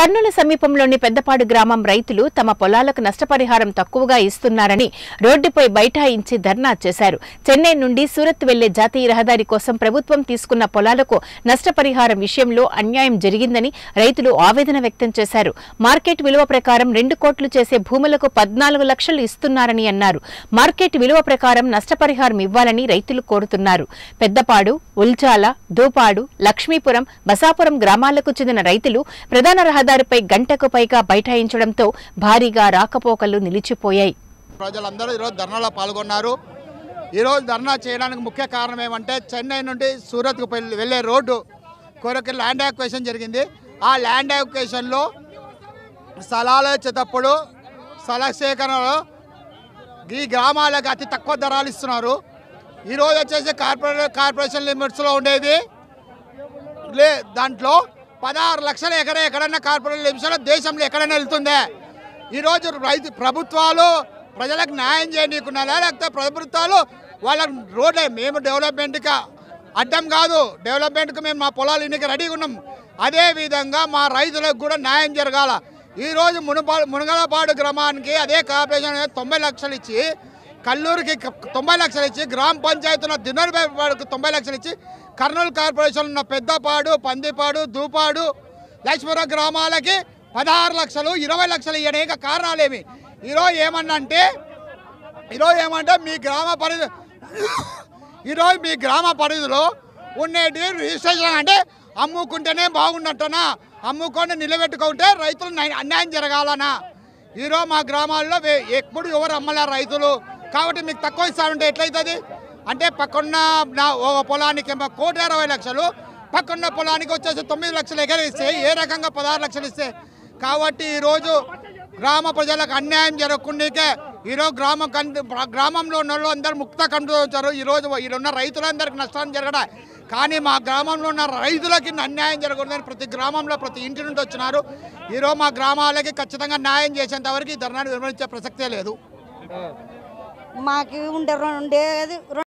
కర్నూలు సమీపంలోని పెద్దపాడు గ్రామం రైతులు తమ పొలాలకు నష్టపరిహారం తక్కువగా ఇస్తున్నారని రోడ్డుపై బైఠాయించి ధర్నా చేశారు చెన్నై నుండి సూరత్ వెళ్లే జాతీయ రహదారి కోసం ప్రభుత్వం తీసుకున్న పొలాలకు నష్టపరిహారం విషయంలో అన్యాయం జరిగిందని రైతులు ఆవేదన వ్యక్తం చేశారు మార్కెట్ విలువ ప్రకారం రెండు కోట్లు చేసే భూములకు పద్నాలుగు లక్షలు ఇస్తున్నారని అన్నారు మార్కెట్ విలువ ప్రకారం నష్టపరిహారం ఇవ్వాలని రైతులు కోరుతున్నారు పెద్దపాడు ఉల్చాల దూపాడు లక్ష్మీపురం బసాపురం గ్రామాలకు చెందిన రైతులు ప్రధాన రహదారి రహదారిపై గంటకు పైగా బైఠాయించడంతో భారీగా రాకపోకలు నిలిచిపోయాయి ప్రజలందరూ ఈరోజు ధర్నాలో పాల్గొన్నారు ఈరోజు ధర్నా చేయడానికి ముఖ్య కారణం ఏమంటే చెన్నై నుండి సూరత్కు వెళ్ళే రోడ్డు కొరకు ల్యాండ్ యాక్వేషన్ జరిగింది ఆ ల్యాండ్ యాక్వేషన్లో స్థలాలు వచ్చేటప్పుడు స్థల సేకరణలో ఈ గ్రామాలకు అతి తక్కువ ధరలు ఇస్తున్నారు ఈరోజు వచ్చేసి కార్పొరేట్ కార్పొరేషన్ లిమిట్స్లో ఉండేది లే దాంట్లో పదహారు లక్షల ఎకరే ఎక్కడన్నా కార్పొరేట్ లభించాలో దేశంలో ఎక్కడైనా వెళ్తుందే ఈరోజు రైతు ప్రభుత్వాలు ప్రజలకు న్యాయం చేయనీయకుండా లేకపోతే ప్రభుత్వాలు వాళ్ళ రోడ్లే మేము డెవలప్మెంట్కి అడ్డం కాదు డెవలప్మెంట్కి మేము మా పొలాలు ఇన్నికి రెడీగా ఉన్నాం అదేవిధంగా మా రైతులకు కూడా న్యాయం జరగాల ఈరోజు మునుపా మునగలపాడు గ్రామానికి అదే కార్పొరేషన్ తొంభై లక్షలు ఇచ్చి కల్లూరుకి తొంభై లక్షలు ఇచ్చి గ్రామ పంచాయతీ ఉన్న దినోడిపాడుకు తొంభై లక్షలు ఇచ్చి కర్నూలు కార్పొరేషన్ ఉన్న పెద్దపాడు పందిపాడు దూపాడు లక్ష్మీపురం గ్రామాలకి పదహారు లక్షలు ఇరవై లక్షలు ఇవ్వడానికి ఏమి ఈరోజు ఏమన్నంటే ఈరోజు ఏమంటే మీ గ్రామ పరిధి ఈరోజు మీ గ్రామ పరిధిలో ఉండేటి రిజిస్ట్రేషన్ అంటే అమ్ముకుంటేనే బాగున్నట్టునా అమ్ముకొని నిలబెట్టుకుంటే రైతులు అన్యాయం జరగాలనా ఈరోజు మా గ్రామాల్లో ఎప్పుడు ఎవరు అమ్మలే రైతులు కాబట్టి మీకు తక్కువ ఇస్తామంటే ఎట్లయితుంది అంటే పక్కన్న నా పొలానికి కోటి అరవై లక్షలు పక్కన్న పొలానికి వచ్చేసి తొమ్మిది లక్షలు ఎగరేస్తే ఏ రకంగా పదహారు లక్షలు ఇస్తే కాబట్టి ఈరోజు గ్రామ ప్రజలకు అన్యాయం జరగకుండాకే ఈరోజు గ్రామ గ్రామంలో ఉన్న వాళ్ళు అందరూ ముక్త వచ్చారు ఈరోజు ఉన్న రైతులందరికీ నష్టం జరగడం కానీ మా గ్రామంలో ఉన్న రైతులకి అన్యాయం జరగకూడదని ప్రతి గ్రామంలో ప్రతి ఇంటి నుండి వచ్చినారు ఈరోజు మా గ్రామాలకి ఖచ్చితంగా న్యాయం చేసేంత వరకు ధర్నాన్ని విమర్శించే ప్రసక్తే లేదు మాకు ఉండే ఉండేది